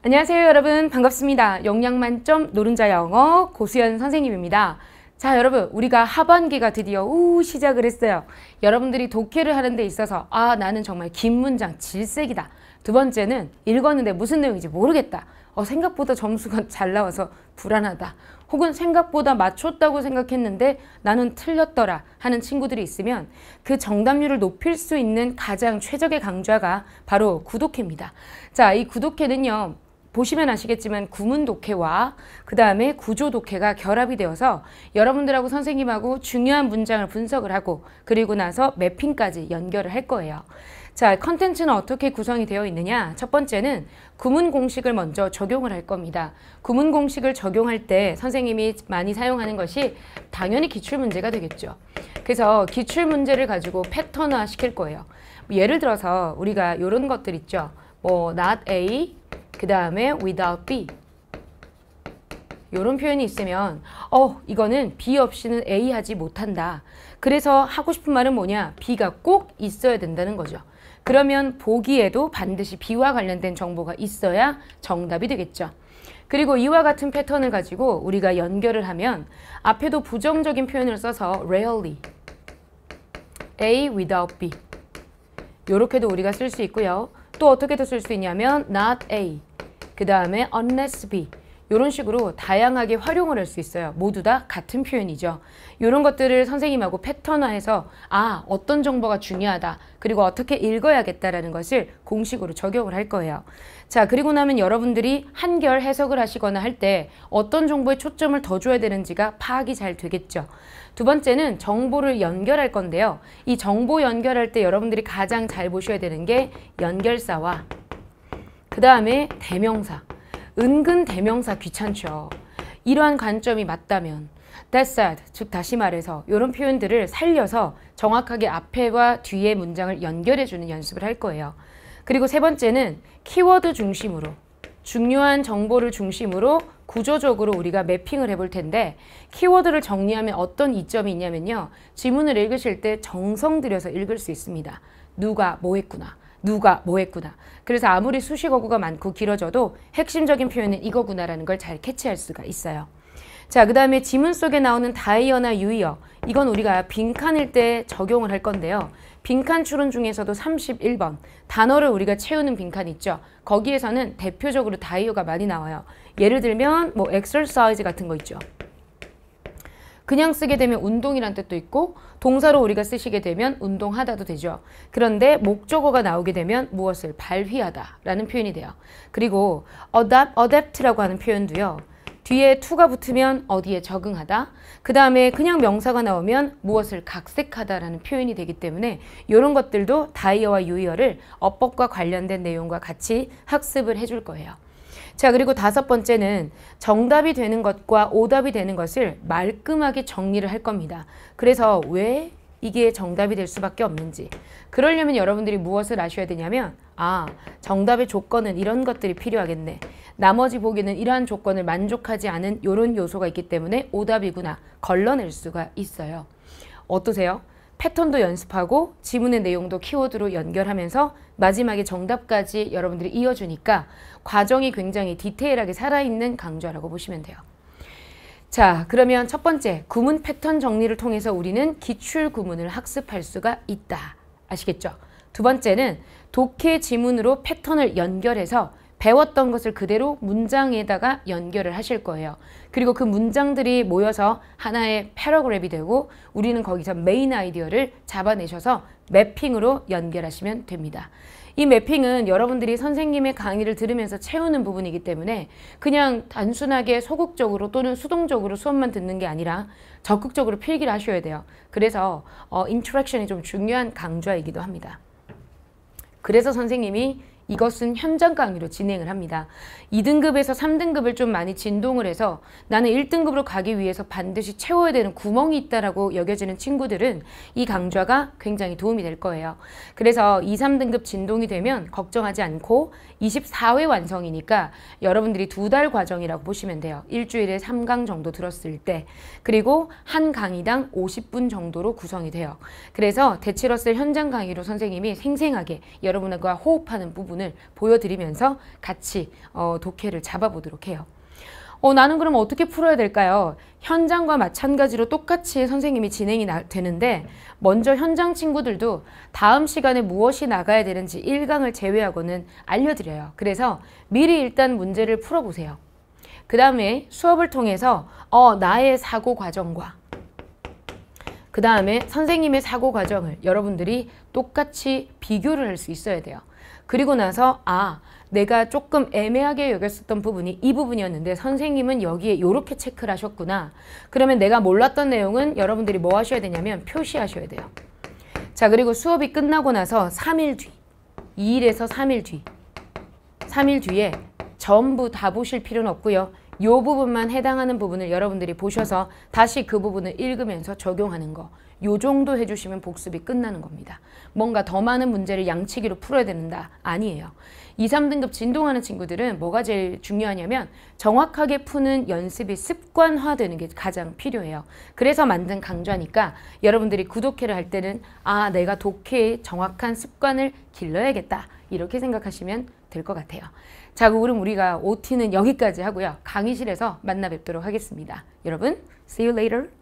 안녕하세요 여러분 반갑습니다. 영양만점 노른자 영어 고수연 선생님입니다. 자 여러분 우리가 하반기가 드디어 우 시작을 했어요. 여러분들이 독해를 하는 데 있어서 아 나는 정말 긴 문장 질색이다. 두 번째는 읽었는데 무슨 내용인지 모르겠다. 어, 생각보다 점수가 잘 나와서 불안하다. 혹은 생각보다 맞췄다고 생각했는데 나는 틀렸더라 하는 친구들이 있으면 그 정답률을 높일 수 있는 가장 최적의 강좌가 바로 구독회입니다. 자, 이 구독회는요. 보시면 아시겠지만 구문 독해와 그 다음에 구조 독해가 결합이 되어서 여러분들하고 선생님하고 중요한 문장을 분석을 하고 그리고 나서 매핑까지 연결을 할 거예요. 자, 컨텐츠는 어떻게 구성이 되어 있느냐? 첫 번째는 구문 공식을 먼저 적용을 할 겁니다. 구문 공식을 적용할 때 선생님이 많이 사용하는 것이 당연히 기출문제가 되겠죠. 그래서 기출문제를 가지고 패턴화 시킬 거예요. 뭐 예를 들어서 우리가 이런 것들 있죠. 뭐 not A, 그 다음에 without b 이런 표현이 있으면 어 이거는 B 없이는 A 하지 못한다. 그래서 하고 싶은 말은 뭐냐? B가 꼭 있어야 된다는 거죠. 그러면 보기에도 반드시 B와 관련된 정보가 있어야 정답이 되겠죠. 그리고 이와 같은 패턴을 가지고 우리가 연결을 하면 앞에도 부정적인 표현을 써서 rarely, A without B 이렇게도 우리가 쓸 수 있고요. 또 어떻게도 쓸 수 있냐면 not A, 그 다음에 unless be 이런 식으로 다양하게 활용을 할 수 있어요. 모두 다 같은 표현이죠. 이런 것들을 선생님하고 패턴화해서 아 어떤 정보가 중요하다 그리고 어떻게 읽어야겠다라는 것을 공식으로 적용을 할 거예요. 자 그리고 나면 여러분들이 한결 해석을 하시거나 할 때 어떤 정보에 초점을 더 줘야 되는지가 파악이 잘 되겠죠. 두 번째는 정보를 연결할 건데요. 이 정보 연결할 때 여러분들이 가장 잘 보셔야 되는 게 연결사와 그 다음에 대명사. 은근 대명사 귀찮죠. 이러한 관점이 맞다면 that s a d 즉 다시 말해서 이런 표현들을 살려서 정확하게 앞에와 뒤에 문장을 연결해주는 연습을 할 거예요. 그리고 세 번째는 키워드 중심으로 중요한 정보를 중심으로 구조적으로 우리가 매핑을 해볼 텐데 키워드를 정리하면 어떤 이점이 있냐면요. 지문을 읽으실 때 정성 들여서 읽을 수 있습니다. 누가 뭐 했구나. 누가 뭐 했구나. 그래서 아무리 수식어구가 많고 길어져도 핵심적인 표현은 이거구나라는 걸 잘 캐치할 수가 있어요. 자, 그 다음에 지문 속에 나오는 다이어나 유이어. 이건 우리가 빈칸일 때 적용을 할 건데요. 빈칸 추론 중에서도 31번. 단어를 우리가 채우는 빈칸 있죠. 거기에서는 대표적으로 다이어가 많이 나와요. 예를 들면 뭐 엑설사이즈 같은 거 있죠. 그냥 쓰게 되면 운동이란 뜻도 있고 동사로 우리가 쓰시게 되면 운동하다도 되죠. 그런데 목적어가 나오게 되면 무엇을 발휘하다라는 표현이 돼요. 그리고 adapt, adapt라고 하는 표현도요. 뒤에 to가 붙으면 어디에 적응하다. 그 다음에 그냥 명사가 나오면 무엇을 각색하다라는 표현이 되기 때문에 이런 것들도 다이어와 유이어를 어법과 관련된 내용과 같이 학습을 해줄 거예요. 자 그리고 다섯 번째는 정답이 되는 것과 오답이 되는 것을 말끔하게 정리를 할 겁니다. 그래서 왜 이게 정답이 될 수밖에 없는지 그러려면 여러분들이 무엇을 아셔야 되냐면 아 정답의 조건은 이런 것들이 필요하겠네 나머지 보기는 이러한 조건을 만족하지 않은 이런 요소가 있기 때문에 오답이구나 걸러낼 수가 있어요 어떠세요? 패턴도 연습하고 지문의 내용도 키워드로 연결하면서 마지막에 정답까지 여러분들이 이어주니까 과정이 굉장히 디테일하게 살아있는 강좌라고 보시면 돼요. 자 그러면 첫 번째 구문 패턴 정리를 통해서 우리는 기출 구문을 학습할 수가 있다. 아시겠죠? 두 번째는 독해 지문으로 패턴을 연결해서 배웠던 것을 그대로 문장에다가 연결을 하실 거예요. 그리고 그 문장들이 모여서 하나의 패러그랩이 되고 우리는 거기서 메인 아이디어를 잡아내셔서 맵핑으로 연결하시면 됩니다. 이맵핑은 여러분들이 선생님의 강의를 들으면서 채우는 부분이기 때문에 그냥 단순하게 소극적으로 또는 수동적으로 수업만 듣는 게 아니라 적극적으로 필기를 하셔야 돼요. 그래서 어, 인트랙션이 좀 중요한 강좌이기도 합니다. 그래서 선생님이 이것은 현장 강의로 진행을 합니다. 2등급에서 3등급을 좀 많이 진동을 해서 나는 1등급으로 가기 위해서 반드시 채워야 되는 구멍이 있다라고 여겨지는 친구들은 이 강좌가 굉장히 도움이 될 거예요. 그래서 2, 3등급 진동이 되면 걱정하지 않고 24회 완성이니까 여러분들이 두 달 과정이라고 보시면 돼요. 일주일에 3강 정도 들었을 때 그리고 한 강의당 50분 정도로 구성이 돼요. 그래서 대치러스 현장 강의로 선생님이 생생하게 여러분과 호흡하는 부분 부분을 보여드리면서 같이 어, 독해를 잡아보도록 해요. 어, 나는 그럼 어떻게 풀어야 될까요? 현장과 마찬가지로 똑같이 선생님이 진행이 나, 되는데 먼저 현장 친구들도 다음 시간에 무엇이 나가야 되는지 1강을 제외하고는 알려드려요. 그래서 미리 일단 문제를 풀어보세요. 그 다음에 수업을 통해서 어, 나의 사고 과정과 그 다음에 선생님의 사고 과정을 여러분들이 똑같이 비교를 할 수 있어야 돼요. 그리고 나서 아 내가 조금 애매하게 여겼었던 부분이 이 부분이었는데 선생님은 여기에 이렇게 체크를 하셨구나. 그러면 내가 몰랐던 내용은 여러분들이 뭐 하셔야 되냐면 표시하셔야 돼요. 자 그리고 수업이 끝나고 나서 3일 뒤 2일에서 3일 뒤 3일 뒤에 전부 다 보실 필요는 없고요. 요 부분만 해당하는 부분을 여러분들이 보셔서 다시 그 부분을 읽으면서 적용하는 거. 요 정도 해주시면 복습이 끝나는 겁니다. 뭔가 더 많은 문제를 양치기로 풀어야 된다. 아니에요. 2, 3등급 진동하는 친구들은 뭐가 제일 중요하냐면 정확하게 푸는 연습이 습관화되는 게 가장 필요해요. 그래서 만든 강좌니까 여러분들이 구독회를 할 때는 아 내가 독해의 정확한 습관을 길러야겠다. 이렇게 생각하시면 될 것 같아요. 자 그럼 우리가 OT는 여기까지 하고요. 강의 강의실에서 만나 뵙도록 하겠습니다. 여러분, see you later.